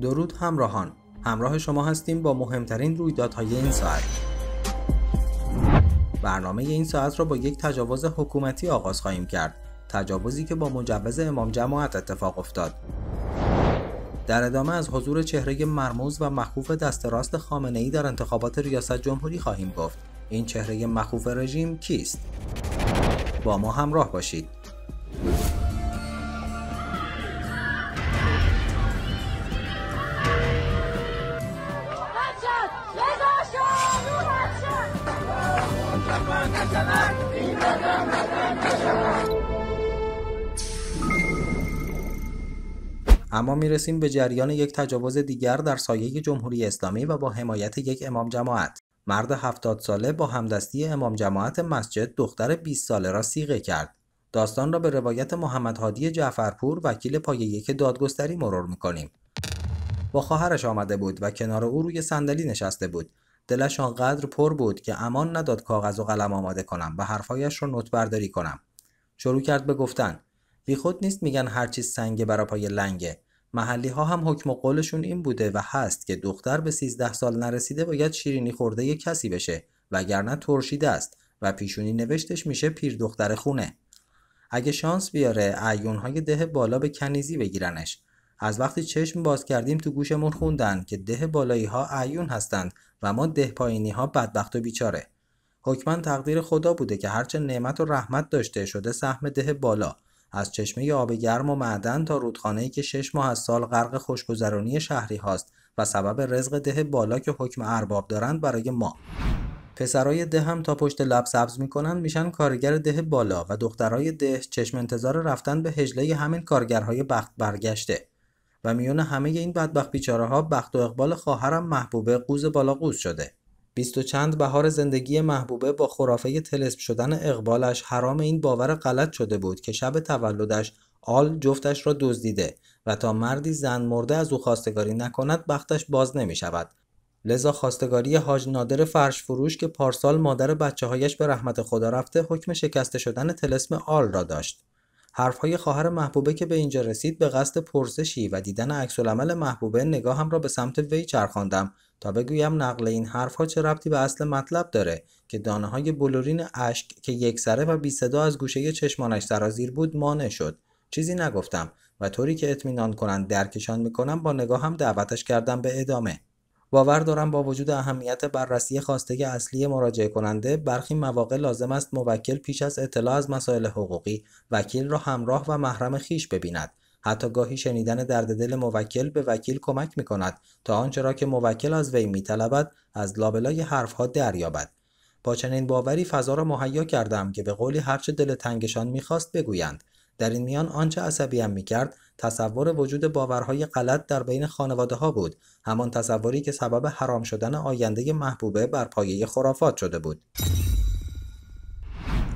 درود همراهان همراه شما هستیم با مهمترین رویدادهای این ساعت برنامه این ساعت را با یک تجاوز حکومتی آغاز خواهیم کرد تجاوزی که با مجوز امام جماعت اتفاق افتاد در ادامه از حضور چهره مرموز و مخوف دست راست خامنه ای در انتخابات ریاست جمهوری خواهیم گفت این چهره مخوف رژیم کیست با ما همراه باشید اما میرسیم به جریان یک تجاوز دیگر در سایه جمهوری اسلامی و با حمایت یک امام جماعت مرد 70 ساله با همدستی امام جماعت مسجد دختر 20 ساله را سیغه کرد داستان را به روایت محمد هادی جعفرپور وکیل پایه یک دادگستری مرور میکنیم با خواهرش آمده بود و کنار او روی صندلی نشسته بود دلش آنقدر پر بود که امان نداد کاغذ و قلم آماده کنم و حرفهایش را نوت کنم شروع کرد به گفتن بیخود نیست میگن هر چیز سنگه برا پای لنگه محلی ها هم حکم و قولشون این بوده و هست که دختر به 13 سال نرسیده باید شیرینی خورده یک کسی بشه وگرنه ترشیده است و پیشونی نوشتش میشه پیر دختر خونه اگه شانس بیاره عیون های ده بالا به کنیزی بگیرنش از وقتی چشم باز کردیم تو گوشمون خوندن که ده بالایی ها عیون هستند و ما ده پایینی ها بدبخت و بیچاره حکما تقدیر خدا بوده که هرچه نعمت و رحمت داشته شده سهم ده بالا از چشمه آب گرم و معدن تا رودخانه‌ای که شش ماه از سال غرق خوشگذرانی شهری هاست و سبب رزق ده بالا که حکم ارباب دارند برای ما پسرای ده هم تا پشت لب سبز میکنن میشن کارگر ده بالا و دخترای ده چشم انتظار رفتن به هجله همین کارگرهای بخت برگشته و میون همه این بدبخت بیچاره ها بخت و اقبال خواهرم محبوبه قوز بالا قوز شده بیست و چند بهار زندگی محبوبه با خرافه تلسم شدن اقبالش حرام این باور غلط شده بود که شب تولدش آل جفتش را دزدیده و تا مردی زن مرده از او خواستگاری نکند بختش باز نمی شود. لذا خواستگاری حاج نادر فرش فروش که پارسال مادر بچه هایش به رحمت خدا رفته حکم شکسته شدن تلسم آل را داشت. حرفهای خواهر محبوبه که به اینجا رسید به قصد پرسشی و دیدن العمل محبوبه نگاهم را به سمت وی چرخاندم تا بگویم نقل این حرفها چه ربطی به اصل مطلب داره که دانه های بلورین اشک که یک سره و بی صدا از گوشه چشمانش سرازیر بود مانع شد چیزی نگفتم و طوری که اطمینان کنند درکشان میکنم با نگاه هم دعوتش کردم به ادامه باور دارم با وجود اهمیت بررسی خواسته اصلی مراجعه کننده برخی مواقع لازم است موکل پیش از اطلاع از مسائل حقوقی وکیل را همراه و محرم خیش ببیند حتی گاهی شنیدن درد دل موکل به وکیل کمک می کند تا آنچه را که موکل از وی می طلبد از لابلای حرفها دریابد با چنین باوری فضا را مهیا کردم که به قولی هرچه دل تنگشان میخواست بگویند در این میان آنچه عصبیم میکرد تصور وجود باورهای غلط در بین خانواده ها بود همان تصوری که سبب حرام شدن آینده محبوبه بر پایه خرافات شده بود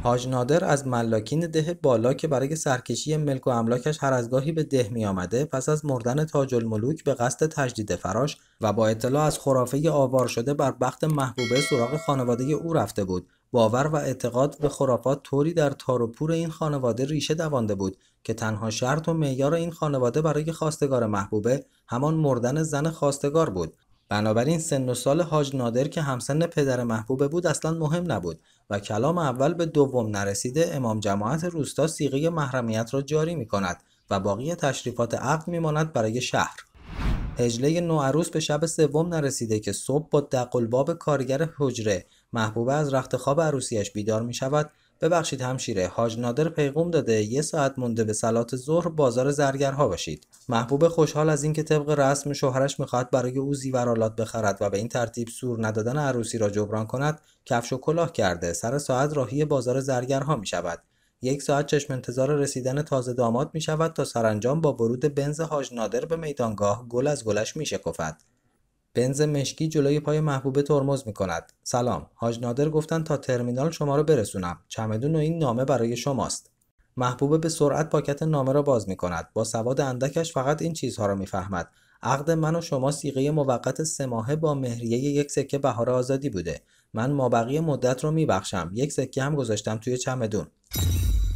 حاج نادر از ملاکین ده بالا که برای سرکشی ملک و املاکش هر از گاهی به ده می آمده پس از مردن تاج الملوک به قصد تجدید فراش و با اطلاع از خرافه آوار شده بر بخت محبوبه سراغ خانواده او رفته بود باور و اعتقاد به خرافات طوری در تار و پور این خانواده ریشه دوانده بود که تنها شرط و معیار این خانواده برای خواستگار محبوبه همان مردن زن خواستگار بود بنابراین سن و سال حاج نادر که همسن پدر محبوبه بود اصلا مهم نبود و کلام اول به دوم نرسیده امام جماعت روستا سیغه محرمیت را جاری می کند و باقی تشریفات عقد ماند برای شهر هجله نوعروس به شب سوم نرسیده که صبح با دقلباب کارگر حجره محبوبه از رخت خواب عروسیش بیدار می شود ببخشید همشیره حاج نادر پیغوم داده یه ساعت مونده به سلات ظهر بازار زرگرها باشید محبوب خوشحال از اینکه طبق رسم شوهرش میخواهد برای او زیورالات بخرد و به این ترتیب سور ندادن عروسی را جبران کند کفش و کلاه کرده سر ساعت راهی بازار زرگرها میشود یک ساعت چشم انتظار رسیدن تازه داماد می شود تا سرانجام با ورود بنز حاج نادر به میدانگاه گل از گلش میشه بنز مشکی جلوی پای محبوبه ترمز می کند. سلام، حاج نادر گفتن تا ترمینال شما را برسونم. چمدون و این نامه برای شماست. محبوبه به سرعت پاکت نامه را باز می کند. با سواد اندکش فقط این چیزها را میفهمد. عقد من و شما سیغه موقت سه ماهه با مهریه یک سکه بهار آزادی بوده. من مابقی مدت رو میبخشم. یک سکه هم گذاشتم توی چمدون.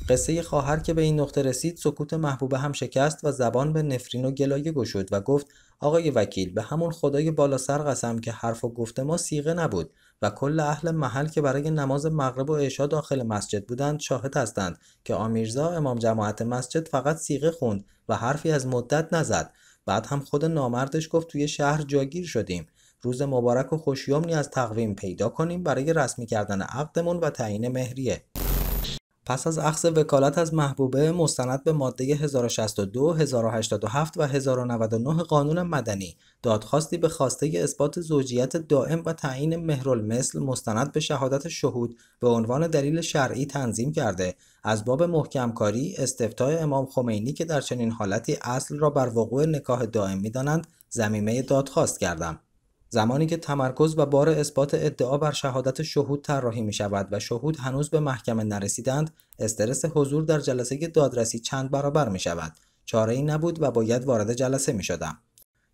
قصه خواهر که به این نقطه رسید سکوت محبوبه هم شکست و زبان به نفرین و گلایه گشود و گفت آقای وکیل به همون خدای بالا سر قسم که حرف و گفت ما سیغه نبود و کل اهل محل که برای نماز مغرب و عشا داخل مسجد بودند شاهد هستند که آمیرزا امام جماعت مسجد فقط سیغه خوند و حرفی از مدت نزد بعد هم خود نامردش گفت توی شهر جاگیر شدیم روز مبارک و خوشیامنی از تقویم پیدا کنیم برای رسمی کردن عقدمون و تعیین مهریه پس از اخذ وکالت از محبوبه مستند به ماده 1062, 1087 و 1099 قانون مدنی دادخواستی به خواسته اثبات زوجیت دائم و تعیین مهرالمثل مستند به شهادت شهود به عنوان دلیل شرعی تنظیم کرده از باب محکمکاری استفتای امام خمینی که در چنین حالتی اصل را بر وقوع نکاح دائم میدانند زمیمه دادخواست کردم زمانی که تمرکز و بار اثبات ادعا بر شهادت شهود طراحی می شود و شهود هنوز به محکمه نرسیدند استرس حضور در جلسه دادرسی چند برابر می شود چاره ای نبود و باید وارد جلسه می شدم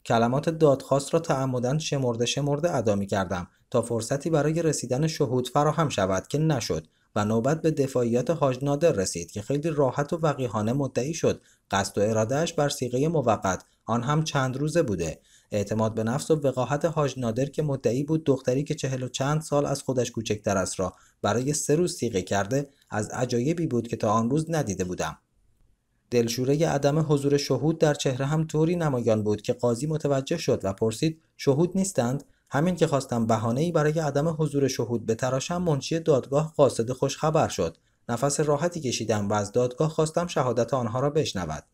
کلمات دادخواست را تعمدا شمرده شمرده ادا می کردم تا فرصتی برای رسیدن شهود فراهم شود که نشد و نوبت به دفاعیات حاج نادر رسید که خیلی راحت و وقیحانه مدعی شد قصد و ارادهش بر سیغه موقت آن هم چند روزه بوده اعتماد به نفس و وقاحت حاج نادر که مدعی بود دختری که چهل و چند سال از خودش کوچکتر است را برای سه روز سیغه کرده از عجایبی بود که تا آن روز ندیده بودم دلشوره عدم حضور شهود در چهره هم طوری نمایان بود که قاضی متوجه شد و پرسید شهود نیستند همین که خواستم بهانه ای برای عدم حضور شهود بتراشم منشی دادگاه قاصد خوشخبر شد نفس راحتی کشیدم و از دادگاه خواستم شهادت آنها را بشنود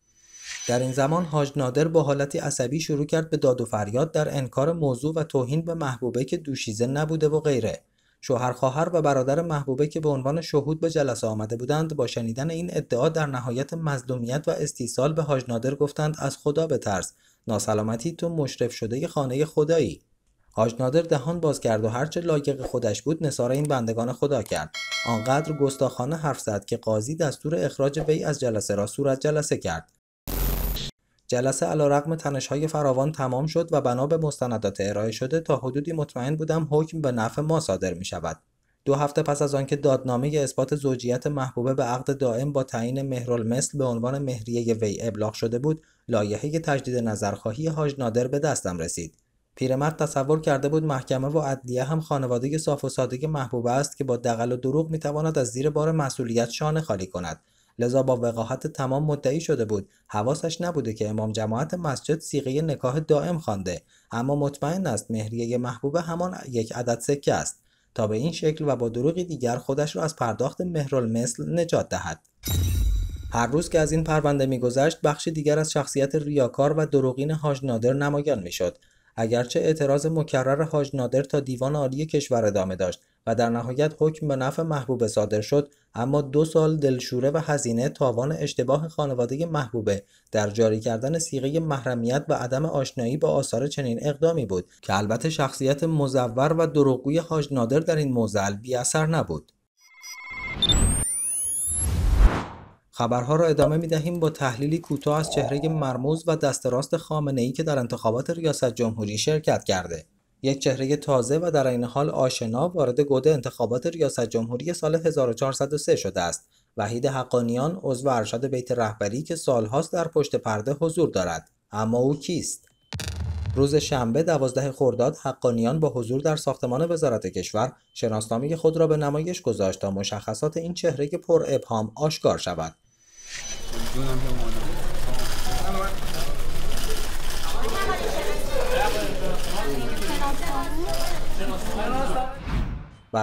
در این زمان حاج نادر با حالتی عصبی شروع کرد به داد و فریاد در انکار موضوع و توهین به محبوبه که دوشیزه نبوده و غیره شوهر خواهر و برادر محبوبه که به عنوان شهود به جلسه آمده بودند با شنیدن این ادعا در نهایت مظلومیت و استیصال به حاج نادر گفتند از خدا ترس، ناسلامتی تو مشرف شده خانه خدایی حاج نادر دهان باز کرد و هرچه لایق خودش بود نصار این بندگان خدا کرد آنقدر گستاخانه حرف زد که قاضی دستور اخراج وی از جلسه را صورت جلسه کرد جلسه تنش های فراوان تمام شد و بنا به مستندات ارائه شده تا حدودی مطمئن بودم حکم به نفع ما صادر می شود. دو هفته پس از آنکه دادنامه اثبات زوجیت محبوبه به عقد دائم با تعیین مهرالمثل به عنوان مهریه وی ابلاغ شده بود لایحه تجدید نظرخواهی حاج نادر به دستم رسید پیرمرد تصور کرده بود محکمه و عدلیه هم خانواده صاف و صادق محبوبه است که با دقل و دروغ میتواند از زیر بار مسئولیت شانه خالی کند لذا با وقاحت تمام مدعی شده بود حواسش نبوده که امام جماعت مسجد سیغه نکاه دائم خوانده اما مطمئن است مهریه محبوب همان یک عدد سکه است تا به این شکل و با دروغی دیگر خودش را از پرداخت مهرالمثل نجات دهد هر روز که از این پرونده میگذشت بخش دیگر از شخصیت ریاکار و دروغین حاج نادر نمایان میشد اگرچه اعتراض مکرر حاج نادر تا دیوان عالی کشور ادامه داشت و در نهایت حکم به نفع محبوب صادر شد اما دو سال دلشوره و هزینه تاوان اشتباه خانواده محبوبه در جاری کردن سیغه محرمیت و عدم آشنایی با آثار چنین اقدامی بود که البته شخصیت مزور و دروغوی حاج نادر در این موزل بی اثر نبود خبرها را ادامه می دهیم با تحلیلی کوتاه از چهره مرموز و دست راست خامنه ای که در انتخابات ریاست جمهوری شرکت کرده. یک چهره تازه و در این حال آشنا وارد گود انتخابات ریاست جمهوری سال 1403 شده است. وحید حقانیان عضو ارشد بیت رهبری که سالهاست در پشت پرده حضور دارد. اما او کیست؟ روز شنبه 12 خرداد حقانیان با حضور در ساختمان وزارت کشور شناسنامه خود را به نمایش گذاشت تا مشخصات این چهره پر ابهام آشکار شود. بر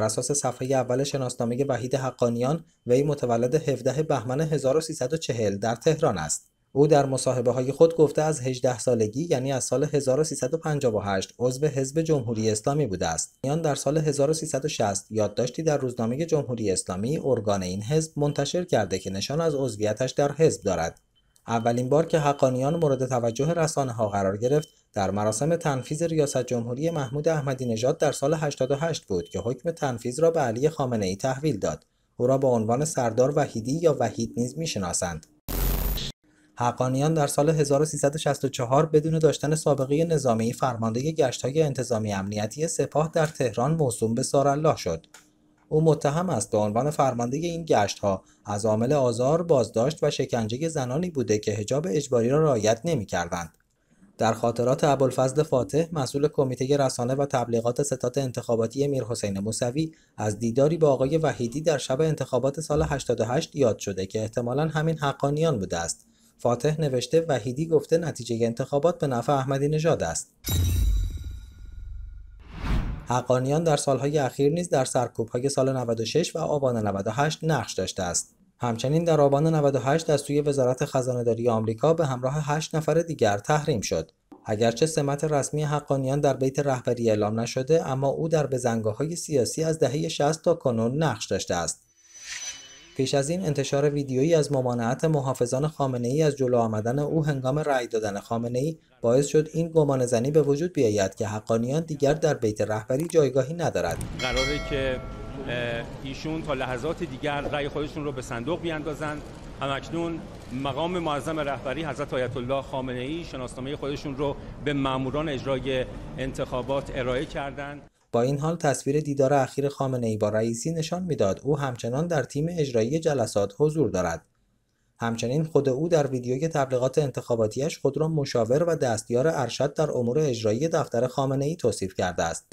اساس صفحه اول شناسنامه وحید حقانیان وی متولد 17 بهمن 1340 در تهران است. او در مصاحبه های خود گفته از 18 سالگی یعنی از سال 1358 عضو حزب جمهوری اسلامی بوده است. میان در سال 1360 یادداشتی در روزنامه جمهوری اسلامی ارگان این حزب منتشر کرده که نشان از عضویتش در حزب دارد. اولین بار که حقانیان مورد توجه رسانه ها قرار گرفت در مراسم تنفیز ریاست جمهوری محمود احمدی نژاد در سال 88 بود که حکم تنفیز را به علی خامنه ای تحویل داد. او را به عنوان سردار وحیدی یا وحید نیز میشناسند. حقانیان در سال 1364 بدون داشتن سابقه نظامی فرمانده گشتهای انتظامی امنیتی سپاه در تهران موسوم به سارالله شد. او متهم است به عنوان فرمانده این گشت ها از عامل آزار، بازداشت و شکنجه زنانی بوده که هجاب اجباری را رعایت کردند. در خاطرات ابوالفضل فاتح مسئول کمیته رسانه و تبلیغات ستاد انتخاباتی میرحسین موسوی از دیداری با آقای وحیدی در شب انتخابات سال 88 یاد شده که احتمالا همین حقانیان بوده است فاتح نوشته وحیدی گفته نتیجه انتخابات به نفع احمدی نژاد است حقانیان در سالهای اخیر نیز در سرکوب های سال 96 و آبان 98 نقش داشته است همچنین در آبان 98 از سوی وزارت خزانهداری آمریکا به همراه 8 نفر دیگر تحریم شد اگرچه سمت رسمی حقانیان در بیت رهبری اعلام نشده اما او در بزنگاه های سیاسی از دهه 60 تا کنون نقش داشته است پیش از این انتشار ویدیویی از ممانعت محافظان خامنه ای از جلو آمدن او هنگام رأی دادن خامنه ای باعث شد این گمان زنی به وجود بیاید که حقانیان دیگر در بیت رهبری جایگاهی ندارد قراره که ایشون تا لحظات دیگر رأی خودشون رو به صندوق بیاندازند همکنون مقام معظم رهبری حضرت آیت الله خامنه ای شناسنامه خودشون رو به ماموران اجرای انتخابات ارائه کردند با این حال تصویر دیدار اخیر خامنه ای با رئیسی نشان میداد او همچنان در تیم اجرایی جلسات حضور دارد همچنین خود او در ویدیوی تبلیغات انتخاباتیش خود را مشاور و دستیار ارشد در امور اجرایی دفتر خامنه ای توصیف کرده است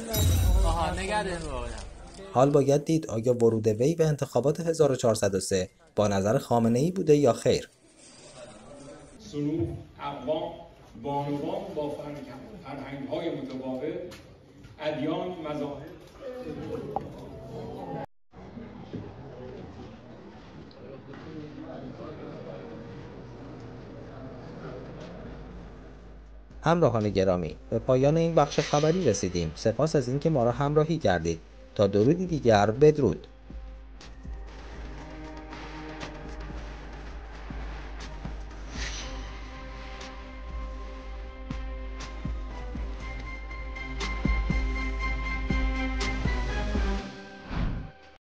حال باید دید آیا ورود وی به انتخابات 1403 با نظر خامنه ای بوده یا خیر با های متقابل ادیان مذاهب همراهان گرامی به پایان این بخش خبری رسیدیم سپاس از اینکه ما را همراهی کردید تا درودی دیگر بدرود